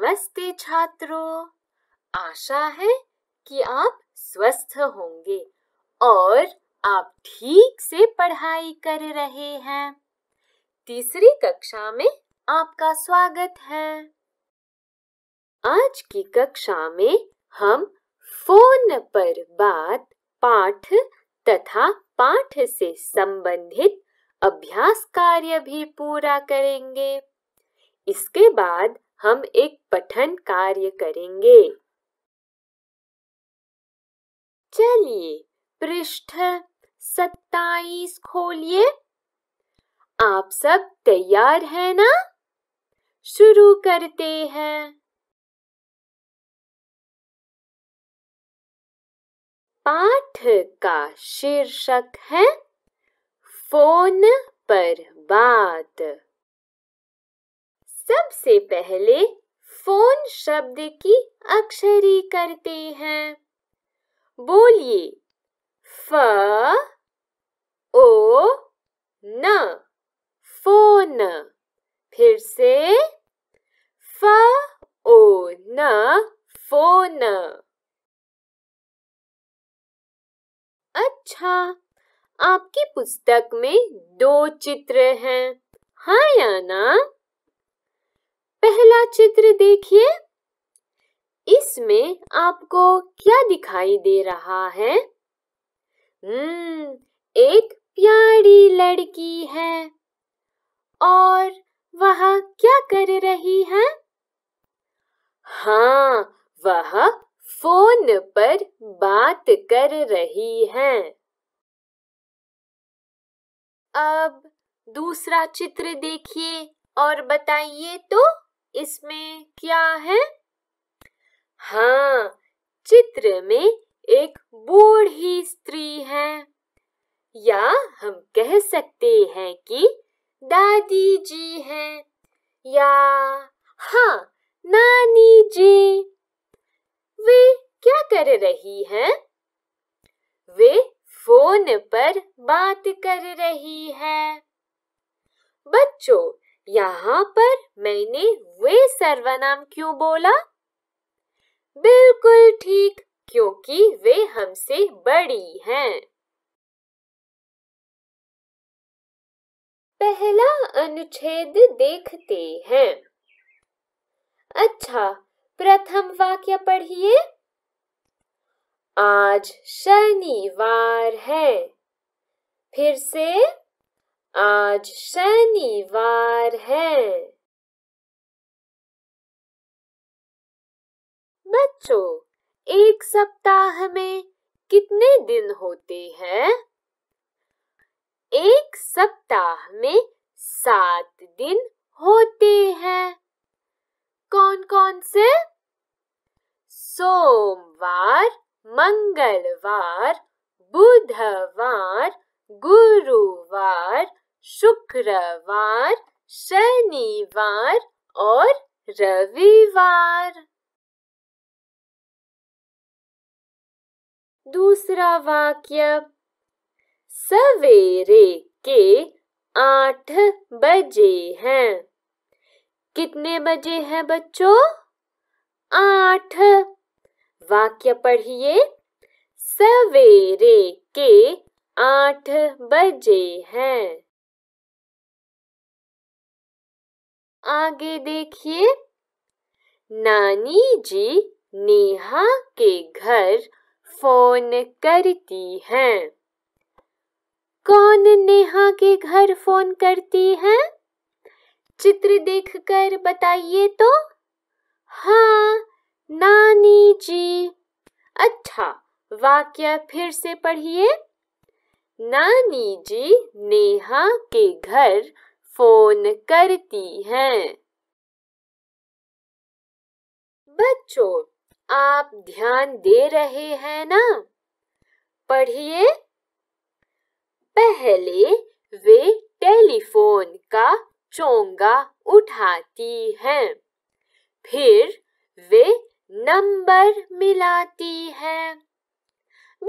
नमस्ते छात्रों आशा है कि आप स्वस्थ होंगे और आप ठीक से पढ़ाई कर रहे हैं तीसरी कक्षा में आपका स्वागत है आज की कक्षा में हम फोन पर बात पाठ तथा पाठ से संबंधित अभ्यास कार्य भी पूरा करेंगे इसके बाद हम एक पठन कार्य करेंगे चलिए पृष्ठ सत्ताईस खोलिए आप सब तैयार है ना शुरू करते हैं पाठ का शीर्षक है फोन पर बात सबसे पहले फोन शब्द की अक्षरी करते हैं बोलिए फ ओ न फोन फिर से फ ओ न फोन अच्छा आपकी पुस्तक में दो चित्र हैं हाँ या ना पहला चित्र देखिए इसमें आपको क्या दिखाई दे रहा है हम्म एक प्यारी लड़की है और वह क्या कर रही है हाँ वह फोन पर बात कर रही है अब दूसरा चित्र देखिए और बताइए तो इसमें क्या है हाँ चित्र में एक बूढ़ी स्त्री है या हम कह सकते हैं कि दादी जी हैं या हाँ नानी जी वे क्या कर रही हैं? वे फोन पर बात कर रही है बच्चों यहाँ पर मैंने वे सर्वनाम क्यों बोला बिल्कुल ठीक क्योंकि वे हमसे बड़ी हैं पहला अनुच्छेद देखते हैं अच्छा प्रथम वाक्य पढ़िए आज शनिवार है फिर से आज शनिवार है बच्चों एक सप्ताह में कितने दिन होते हैं एक सप्ताह में सात दिन होते हैं कौन कौन से सोमवार मंगलवार बुधवार गुरुवार शुक्रवार शनिवार और रविवार दूसरा वाक्य सवेरे के आठ बजे हैं कितने बजे हैं बच्चों आठ वाक्य पढ़िए सवेरे के आठ बजे हैं आगे देखिए नानी जी नेहा के घर फोन करती हैं। कौन नेहा के घर फोन करती है चित्र देखकर बताइए तो हाँ नानी जी अच्छा वाक्य फिर से पढ़िए नानी जी नेहा के घर फोन करती हैं बच्चों आप ध्यान दे रहे हैं ना पढ़िए पहले वे टेलीफोन का चोंगा उठाती हैं फिर वे नंबर मिलाती हैं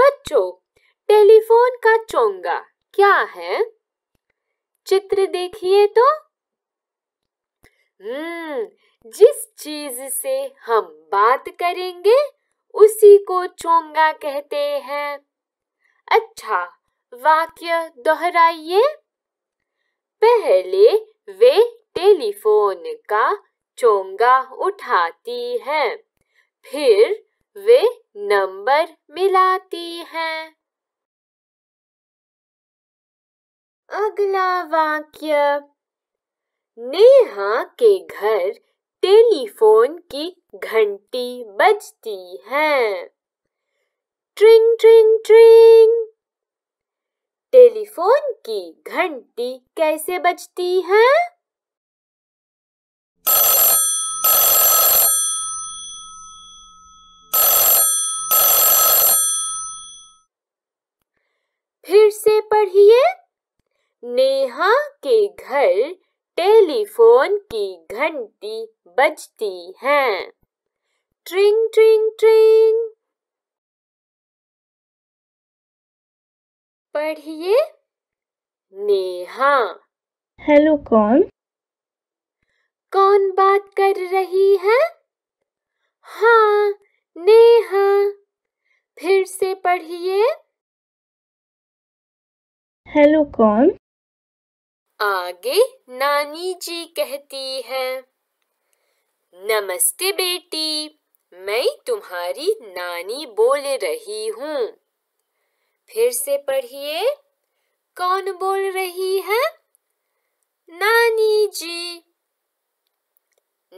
बच्चों टेलीफोन का चोंगा क्या है चित्र देखिए तो हम्म जिस चीज से हम बात करेंगे उसी को चोंगा कहते हैं अच्छा वाक्य दोहराइए पहले वे टेलीफोन का चोंगा उठाती हैं, फिर वे नंबर मिलाती हैं। अगला वाक्य नेहा के घर टेलीफोन की घंटी बजती है ट्रिंग ट्रिंग ट्रिंग टेलीफोन की घंटी कैसे बजती है के घर टेलीफोन की घंटी बजती है ट्रिंग ट्रिंग ट्रिंग पढ़िए नेहा हेलो कौन कौन बात कर रही है हाँ नेहा फिर से पढ़िए हेलो कौन आगे नानी जी कहती है नमस्ते बेटी मैं तुम्हारी नानी बोल रही हूँ फिर से पढ़िए कौन बोल रही है नानी जी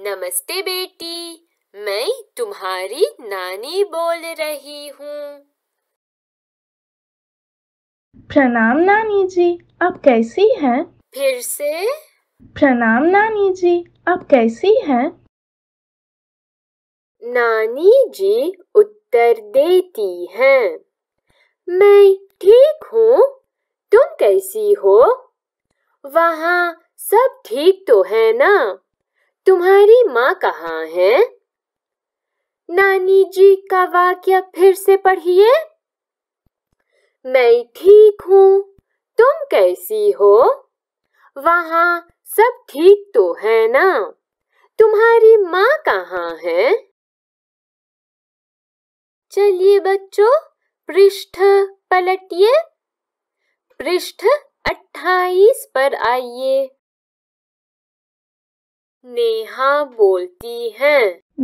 नमस्ते बेटी मैं तुम्हारी नानी बोल रही हूँ प्रणाम नानी जी आप कैसी हैं फिर से प्रणाम नानी जी आप कैसी हैं? नानी जी उत्तर देती हैं। मैं ठीक हूँ तुम कैसी हो वहाँ सब ठीक तो है ना? तुम्हारी माँ कहाँ है नानी जी का वाक्य फिर से पढ़िए मैं ठीक हूँ तुम कैसी हो वहाँ सब ठीक तो है ना तुम्हारी माँ कहाँ है चलिए बच्चों पृष्ठ पलटिए पृष्ठ अट्ठाईस पर आइए नेहा बोलती है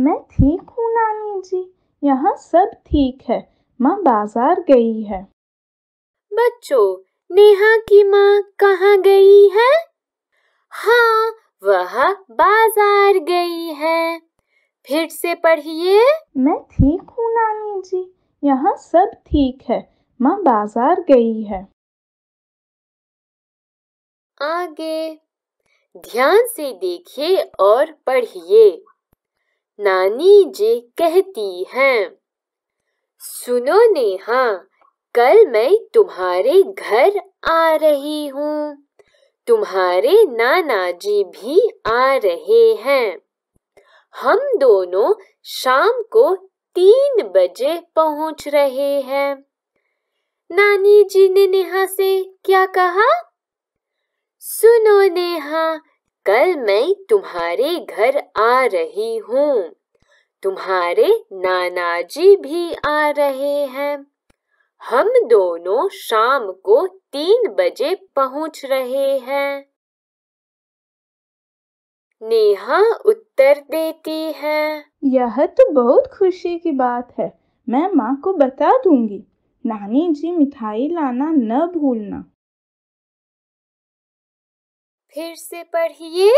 मैं ठीक हूँ नानी जी यहाँ सब ठीक है माँ बाजार गई है बच्चों नेहा की माँ कहाँ गई है हाँ वह बाजार गई है फिर से पढ़िए मैं ठीक हूँ नानी जी यहाँ सब ठीक है माँ बाजार गई है आगे ध्यान से देखिए और पढ़िए नानी जी कहती हैं सुनो नेहा कल मैं तुम्हारे घर आ रही हूँ तुम्हारे नाना जी भी आ रहे हैं हम दोनों शाम को तीन बजे पहुँच रहे हैं नानी जी ने नेहा से क्या कहा सुनो नेहा कल मैं तुम्हारे घर आ रही हूँ तुम्हारे नाना जी भी आ रहे हैं हम दोनों शाम को तीन बजे पहुंच रहे हैं नेहा उत्तर देती है यह तो बहुत खुशी की बात है मैं माँ को बता दूंगी नानी जी मिठाई लाना न भूलना फिर से पढ़िए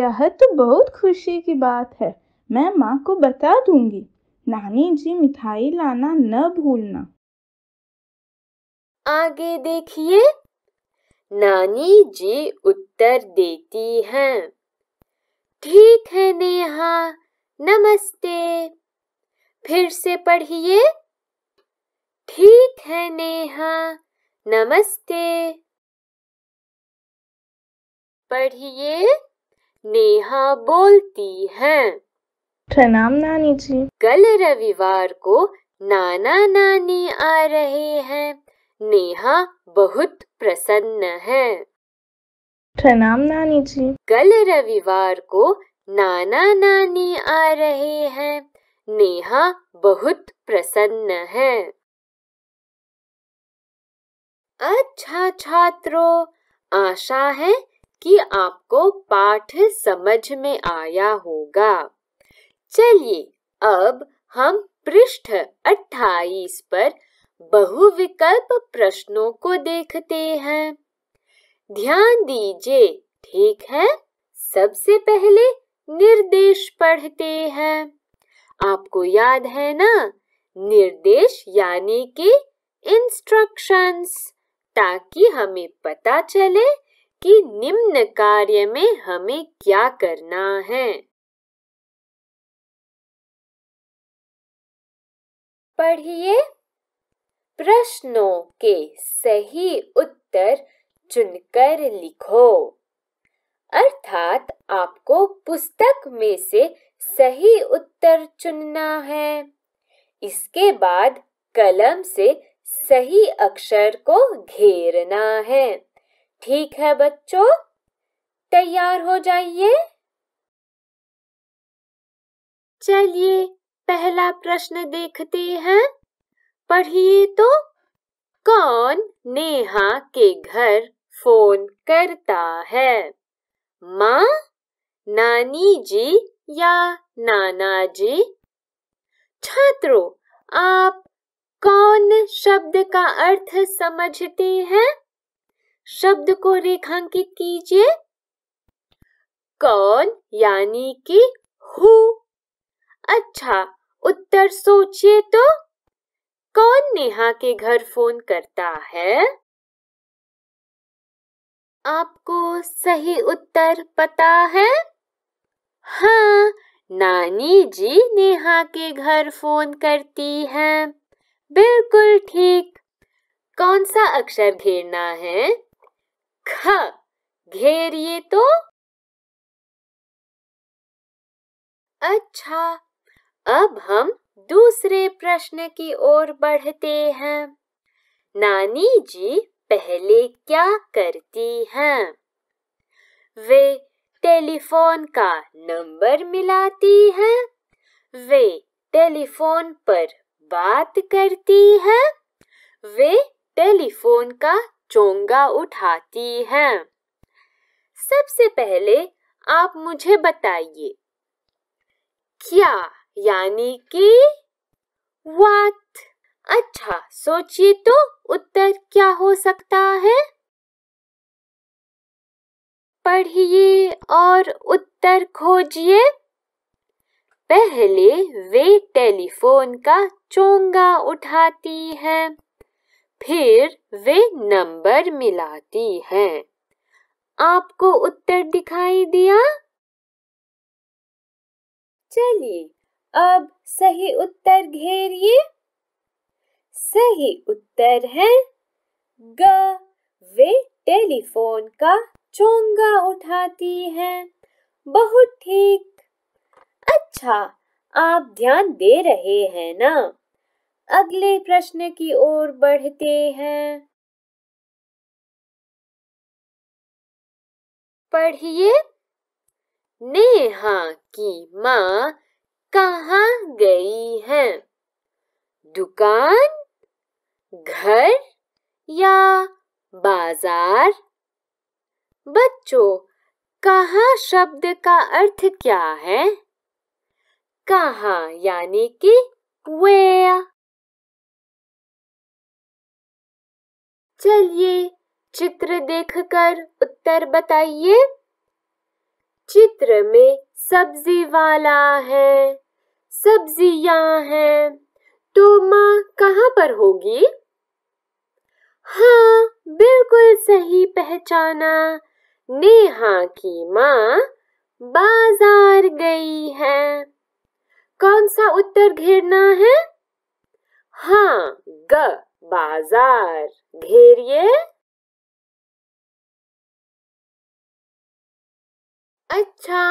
यह तो बहुत खुशी की बात है मैं माँ को बता दूंगी नानी जी मिठाई लाना न भूलना आगे देखिए नानी जी उत्तर देती हैं ठीक है नेहा नमस्ते फिर से पढ़िए ठीक है नेहा नमस्ते पढ़िए नेहा बोलती है प्रणाम नानी जी कल रविवार को नाना नानी आ रहे हैं नेहा बहुत प्रसन्न है प्रणाम नानी जी कल रविवार को नाना नानी आ रहे हैं नेहा बहुत प्रसन्न है अच्छा छात्रों आशा है कि आपको पाठ समझ में आया होगा चलिए अब हम पृष्ठ 28 पर बहुविकल्प प्रश्नों को देखते हैं ध्यान दीजिए ठीक है सबसे पहले निर्देश पढ़ते हैं आपको याद है ना निर्देश यानी कि इंस्ट्रक्शंस ताकि हमें पता चले कि निम्न कार्य में हमें क्या करना है पढ़िए प्रश्नों के सही उत्तर चुनकर लिखो अर्थात आपको पुस्तक में से सही उत्तर चुनना है इसके बाद कलम से सही अक्षर को घेरना है ठीक है बच्चों तैयार हो जाइए चलिए पहला प्रश्न देखते हैं पढ़िए तो कौन नेहा के घर फोन करता है माँ नानी जी या नाना जी छात्रों आप कौन शब्द का अर्थ समझते हैं शब्द को रेखांकित कीजिए कौन यानी कि हु अच्छा उत्तर सोचिए तो कौन नेहा के घर फोन करता है आपको सही उत्तर पता है हाँ नानी जी नेहा के घर फोन करती हैं। बिल्कुल ठीक कौन सा अक्षर घेरना है ख घेरिए तो अच्छा अब हम दूसरे प्रश्न की ओर बढ़ते हैं नानी जी पहले क्या करती हैं वे टेलीफोन का नंबर मिलाती हैं वे टेलीफोन पर बात करती हैं वे टेलीफोन का चोंगा उठाती हैं सबसे पहले आप मुझे बताइए क्या यानी कि वात अच्छा सोचिए तो उत्तर क्या हो सकता है पढ़िए और उत्तर खोजिए पहले वे टेलीफोन का चोंगा उठाती है फिर वे नंबर मिलाती है आपको उत्तर दिखाई दिया चलिए अब सही उत्तर घेरिए सही उत्तर है ग वे टेलीफोन का चोंगा उठाती हैं बहुत ठीक अच्छा आप ध्यान दे रहे हैं ना अगले प्रश्न की ओर बढ़ते हैं पढ़िए नेहा की माँ कहाँ गई है दुकान घर या बाजार बच्चों कहाँ शब्द का अर्थ क्या है कहाँ यानी कि where चलिए चित्र देखकर उत्तर बताइए चित्र में सब्जी वाला है सब्जियां हैं तो माँ कहाँ पर होगी हाँ बिल्कुल सही पहचाना नेहा की माँ बाजार गई है कौन सा उत्तर घेरना है हाँ ग बाजार घेरिए अच्छा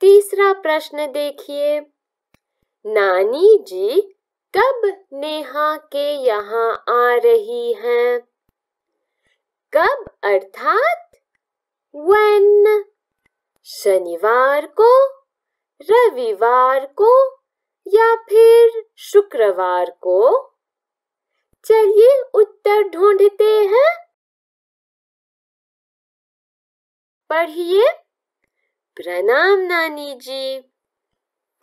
तीसरा प्रश्न देखिए नानी जी कब नेहा के यहाँ आ रही हैं? कब अर्थात वेन शनिवार को रविवार को या फिर शुक्रवार को चलिए उत्तर ढूंढते हैं पढ़िए प्रणाम नानी जी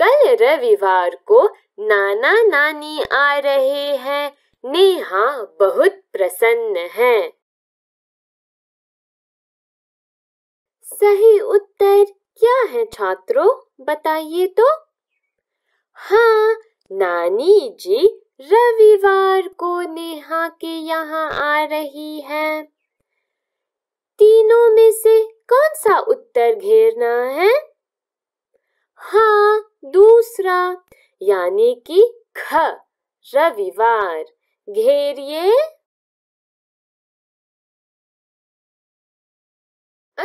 कल रविवार को नाना नानी आ रहे हैं नेहा बहुत प्रसन्न है सही उत्तर क्या है छात्रों बताइए तो हाँ नानी जी रविवार को नेहा के यहाँ आ रही है तीनों में से कौन सा उत्तर घेरना है हाँ दूसरा यानी कि ख रविवार घेरिए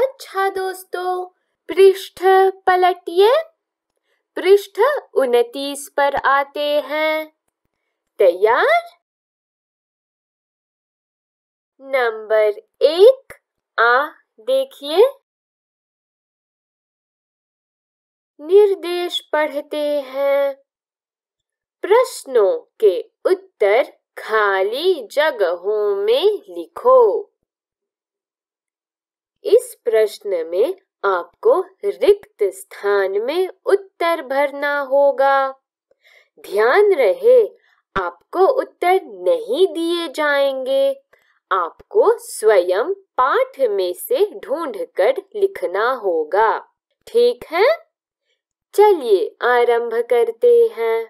अच्छा दोस्तों पृष्ठ पलटिए पृष्ठ उनतीस पर आते हैं तैयार नंबर एक आ देखिए निर्देश पढ़ते हैं प्रश्नों के उत्तर खाली जगहों में लिखो इस प्रश्न में आपको रिक्त स्थान में उत्तर भरना होगा ध्यान रहे आपको उत्तर नहीं दिए जाएंगे आपको स्वयं पाठ में से ढूंढकर लिखना होगा ठीक है चलिए आरंभ करते हैं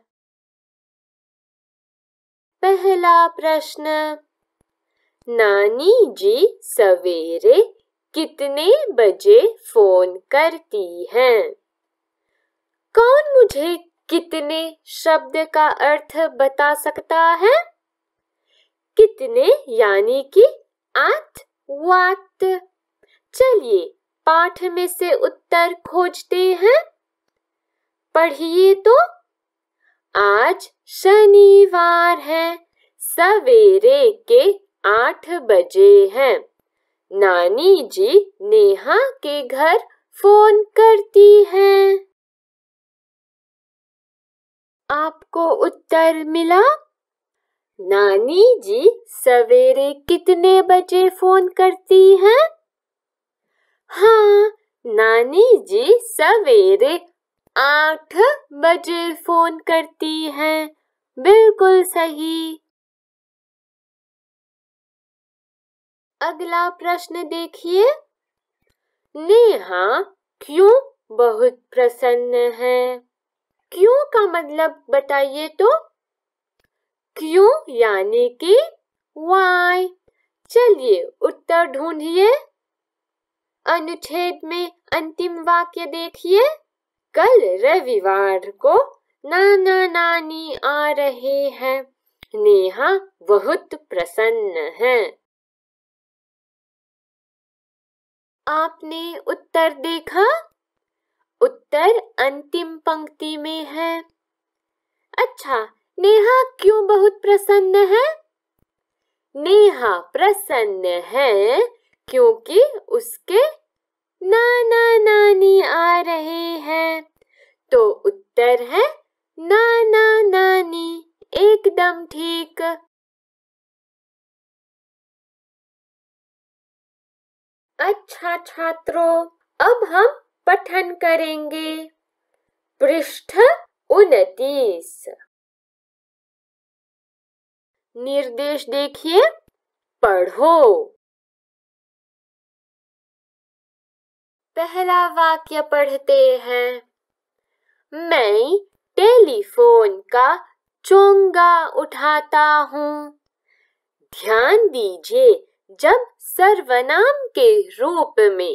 पहला प्रश्न नानी जी सवेरे कितने बजे फोन करती हैं? कौन मुझे कितने शब्द का अर्थ बता सकता है कितने यानी कि आठ वात चलिए पाठ में से उत्तर खोजते हैं पढ़िए तो आज शनिवार है सवेरे के आठ बजे हैं नानी जी नेहा के घर फोन करती हैं। आपको उत्तर मिला नानी जी सवेरे कितने बजे फोन करती हैं? हाँ, नानी जी सवेरे आठ बजे फोन करती है बिल्कुल सही अगला प्रश्न देखिए नेहा क्यों बहुत प्रसन्न है क्यों का मतलब बताइए तो क्यों यानी कि वाय चलिए उत्तर ढूंढिए अनुच्छेद में अंतिम वाक्य देखिए कल रविवार को नाना नानी आ रहे हैं नेहा बहुत प्रसन्न है आपने उत्तर देखा उत्तर अंतिम पंक्ति में है अच्छा नेहा क्यों बहुत प्रसन्न है नेहा प्रसन्न है क्योंकि उसके नाना नानी आ रहे हैं तो उत्तर है नाना नानी एकदम ठीक अच्छा छात्रों अब हम पठन करेंगे पृष्ठ उनतीस निर्देश देखिए पढ़ो पहला वाक्य पढ़ते हैं मैं टेलीफोन का चोंगा उठाता हूँ ध्यान दीजिए जब सर्वनाम के रूप में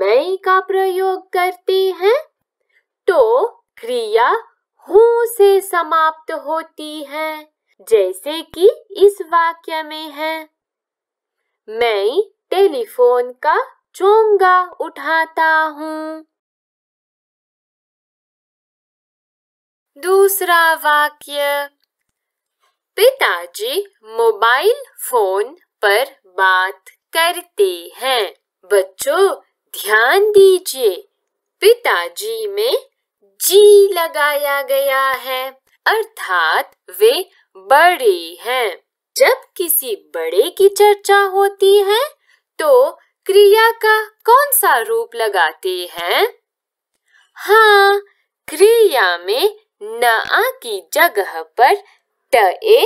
मैं का प्रयोग करते हैं तो क्रिया हूँ से समाप्त होती है जैसे कि इस वाक्य में है मैं टेलीफोन का चोंगा उठाता हूँ दूसरा वाक्य पिताजी मोबाइल फोन पर बात करते हैं बच्चों ध्यान दीजिए पिताजी में जी लगाया गया है अर्थात वे बड़े हैं जब किसी बड़े की चर्चा होती है तो क्रिया का कौन सा रूप लगाते हैं हाँ क्रिया में न की जगह पर ट ए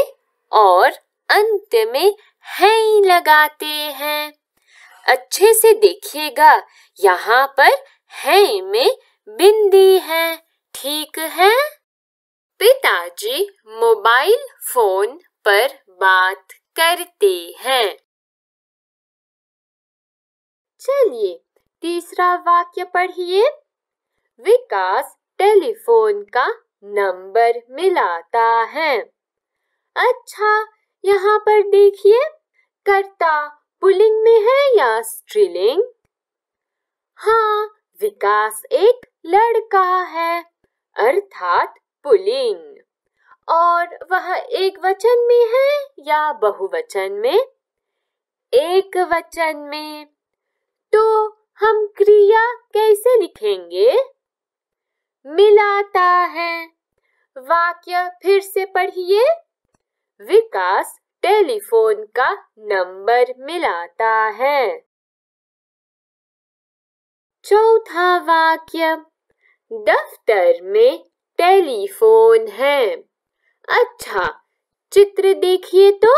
और अंत में है लगाते हैं अच्छे से देखिएगा यहाँ पर है में बिंदी है ठीक है पिताजी मोबाइल फोन पर बात करते हैं चलिए तीसरा वाक्य पढ़िए विकास टेलीफोन का नंबर मिलाता है अच्छा यहाँ पर देखिए कर्ता पुलिंग में है या स्त्रीलिंग हाँ विकास एक लड़का है अर्थात पुलिंग और वह एक वचन में है या बहुवचन में एक वचन में तो हम क्रिया कैसे लिखेंगे मिलाता है वाक्य फिर से पढ़िए विकास टेलीफोन का नंबर मिलाता है चौथा वाक्य दफ्तर में टेलीफोन है अच्छा चित्र देखिए तो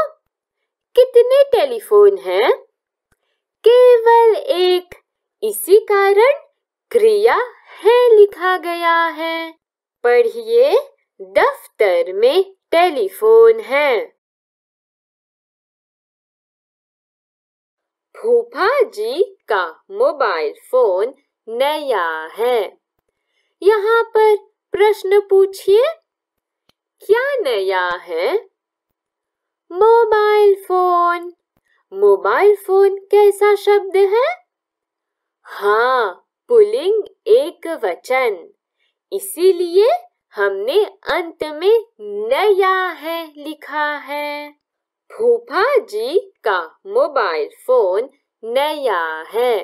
कितने टेलीफोन हैं केवल एक इसी कारण क्रिया है लिखा गया है पढ़िए दफ्तर में टेलीफोन है फूफा जी का मोबाइल फोन नया है यहाँ पर प्रश्न पूछिए क्या नया है मोबाइल फोन मोबाइल फोन कैसा शब्द है हाँ पुलिंग एक वचन इसीलिए हमने अंत में नया है लिखा है फूफा जी का मोबाइल फोन नया है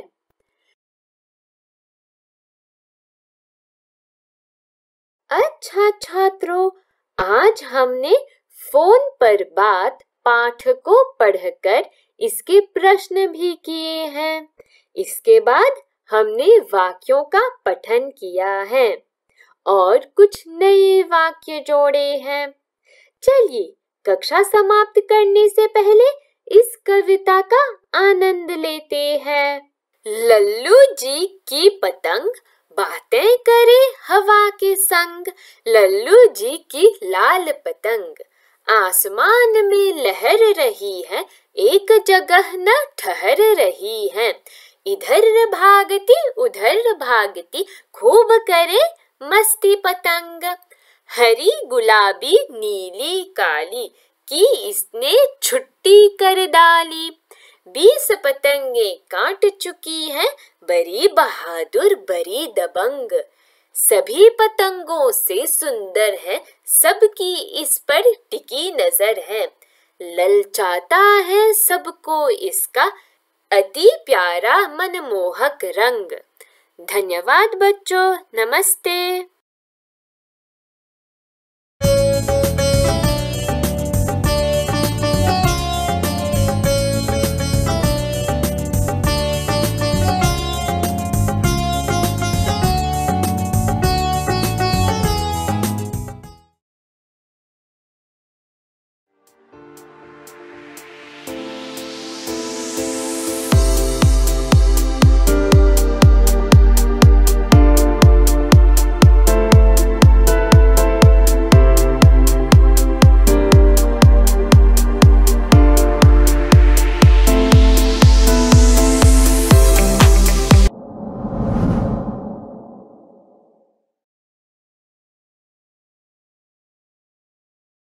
अच्छा छात्रों आज हमने फोन पर बात पाठ को पढ़कर इसके प्रश्न भी किए हैं इसके बाद हमने वाक्यों का पठन किया है और कुछ नए वाक्य जोड़े हैं चलिए कक्षा समाप्त करने से पहले इस कविता का आनंद लेते हैं लल्लू जी की पतंग बातें करे हवा के संग लल्लू जी की लाल पतंग आसमान में लहर रही है एक जगह न ठहर रही है इधर भागती उधर भागती खूब करे मस्ती पतंग हरी गुलाबी नीली काली की इसने छुट्टी कर डाली बीस पतंगे काट चुकी है बड़ी बहादुर बड़ी दबंग सभी पतंगों से सुंदर है सबकी इस पर टिकी नजर है ललचाता है सबको इसका अति प्यारा मनमोहक रंग धन्यवाद बच्चों नमस्ते